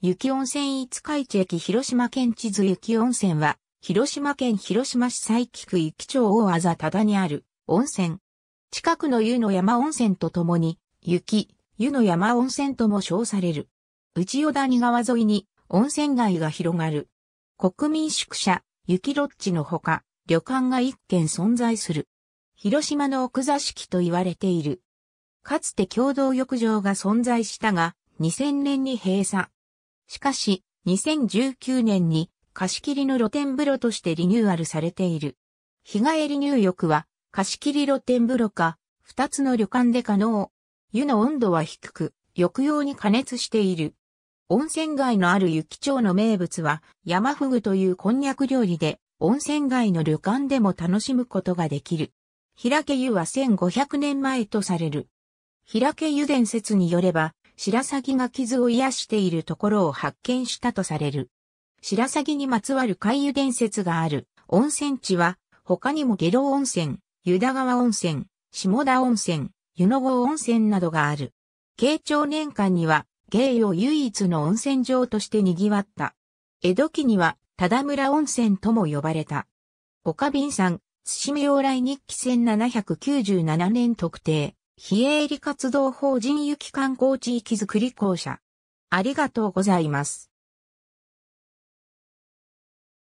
雪温泉五日市駅広島県地図雪温泉は、広島県広島市佐伯区雪町大あざただにある温泉。近くの湯の山温泉とともに、雪、湯の山温泉とも称される。内淀谷川沿いに温泉街が広がる。国民宿舎、雪ロッジのほか、旅館が一軒存在する。広島の奥座敷と言われている。かつて共同浴場が存在したが、2000年に閉鎖。しかし、2019年に貸し切りの露天風呂としてリニューアルされている。日帰り入浴は貸し切り露天風呂か、二つの旅館で可能。湯の温度は低く、浴用に加熱している。温泉街のある雪町の名物は、山フグというこんにゃく料理で、温泉街の旅館でも楽しむことができる。平家湯は1500年前とされる。平家湯伝説によれば、白鷺が傷を癒しているところを発見したとされる。白鷺にまつわる海湯伝説がある温泉地は、他にも下道温泉、湯田川温泉、下田温泉、湯の郷温泉などがある。慶長年間には、芸を唯一の温泉場として賑わった。江戸期には、忠村温泉とも呼ばれた。岡敏さん、津島往来日記1797年特定。非営利活動法人雪き観光地域づくり公社。ありがとうございます。